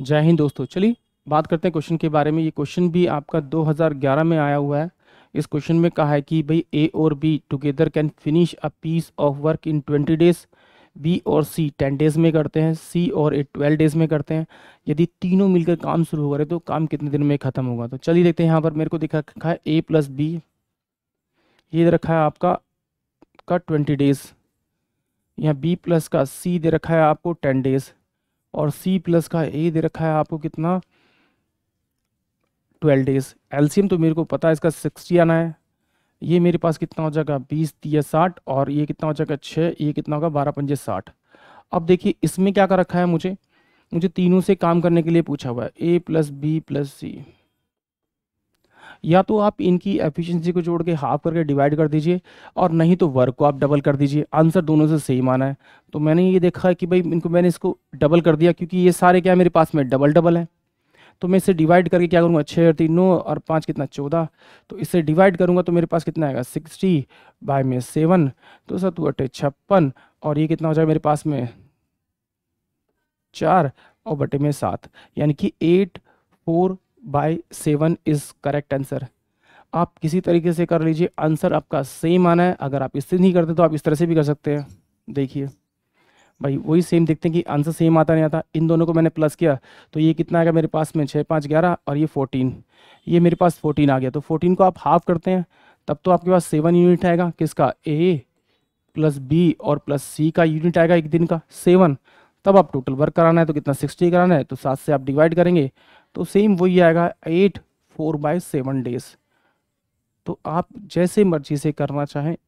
जय हिंद दोस्तों चलिए बात करते हैं क्वेश्चन के बारे में ये क्वेश्चन भी आपका 2011 में आया हुआ है इस क्वेश्चन में कहा है कि भाई ए और B together can finish a piece of work in twenty days B और सी टेन डेज में करते हैं सी और ए ट्वेल्व डेज में करते हैं यदि तीनों मिलकर काम शुरू हो रहे तो काम कितने दिन में ख़त्म होगा तो चलिए देखते हैं यहाँ पर मेरे को दिखा रखा है ए प्लस बी ये रखा है आपका का ट्वेंटी डेज यहाँ बी प्लस का सी दे रखा है आपको टेन डेज़ और सी प्लस का ए दे रखा है आपको कितना ट्वेल्व डेज एल्सियम तो मेरे को पता है इसका सिक्सटी आना है ये मेरे पास कितना हो जाएगा बीस तीस साठ और ये कितना हो जाएगा छः ये कितना होगा बारह पंजे साठ अब देखिए इसमें क्या कर रखा है मुझे मुझे तीनों से काम करने के लिए पूछा हुआ है A plus B plus C या तो आप इनकी एफिशिएंसी को जोड़ के हाफ करके डिवाइड कर दीजिए और नहीं तो वर्क को आप डबल कर दीजिए आंसर दोनों से सेम आना है तो मैंने ये देखा है कि भाई इनको मैंने इसको डबल कर दिया क्योंकि ये सारे क्या मेरे पास में डबल डबल है तो मैं इसे डिवाइड करके क्या करूँगा छः और तीन नौ और पाँच कितना चौदह तो इसे डिवाइड करूँगा तो मेरे पास कितना आएगा सिक्सटी बाय में सेवन तो सर तू छप्पन और ये कितना हो जाएगा मेरे पास में चार और बटे में सात यानी कि eight four by seven is correct answer आप किसी तरीके से कर लीजिए आंसर आपका सेम आना है अगर आप इससे नहीं करते तो आप इस तरह से भी कर सकते हैं देखिए भाई वही सेम देखते हैं कि आंसर सेम आता नहीं आता इन दोनों को मैंने प्लस किया तो ये कितना आएगा मेरे पास में छः पाँच ग्यारह और ये फोर्टीन ये मेरे पास फोर्टीन आ गया तो फोर्टीन को आप हाफ करते हैं तब तो आपके पास सेवन यूनिट आएगा किसका ए प्लस बी और प्लस सी का यूनिट आएगा एक दिन का सेवन तब आप टोटल वर्क कराना है तो कितना सिक्सटी कराना है तो सात से आप डिवाइड करेंगे तो सेम वही आएगा eight four by seven days तो आप जैसे मर्जी से करना चाहें